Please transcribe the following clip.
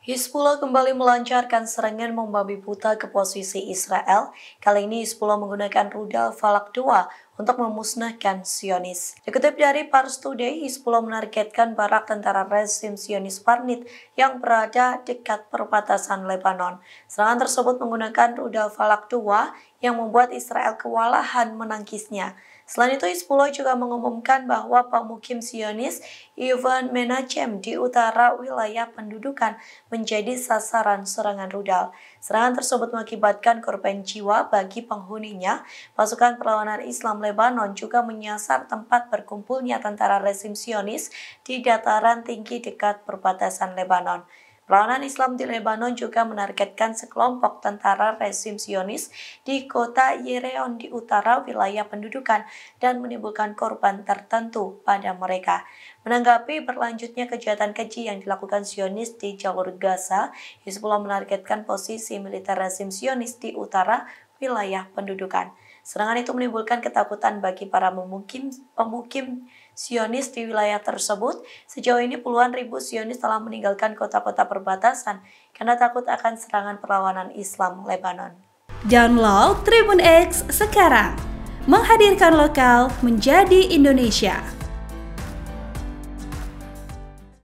Hizbullah kembali melancarkan serangan membabi buta ke posisi Israel. Kali ini Hizbullah menggunakan rudal Falak 2 untuk memusnahkan Sionis. Dikutip dari Pars Today, Hizbullah menargetkan barak tentara rezim Sionis Parnit yang berada dekat perbatasan Lebanon. Serangan tersebut menggunakan rudal Falak II yang membuat Israel kewalahan menangkisnya. Selain itu, Hizbullah juga mengumumkan bahwa pemukim Sionis Ivan Menachem di utara wilayah pendudukan menjadi sasaran serangan rudal. Serangan tersebut mengakibatkan korban jiwa bagi penghuninya. Pasukan perlawanan Islam Lebanon Lebanon juga menyasar tempat berkumpulnya tentara rezim Sionis di dataran tinggi dekat perbatasan Lebanon. Perlawanan Islam di Lebanon juga menargetkan sekelompok tentara rezim Sionis di kota Yereon di utara wilayah pendudukan dan menimbulkan korban tertentu pada mereka. Menanggapi berlanjutnya kejahatan keji yang dilakukan Sionis di jalur Gaza, Hizbullah menargetkan posisi militer rezim Sionis di utara wilayah pendudukan. Serangan itu menimbulkan ketakutan bagi para pemukim, pemukim Sionis di wilayah tersebut. Sejauh ini puluhan ribu Sionis telah meninggalkan kota-kota perbatasan karena takut akan serangan perlawanan Islam Lebanon. Download Tribun X sekarang. Menghadirkan lokal menjadi Indonesia.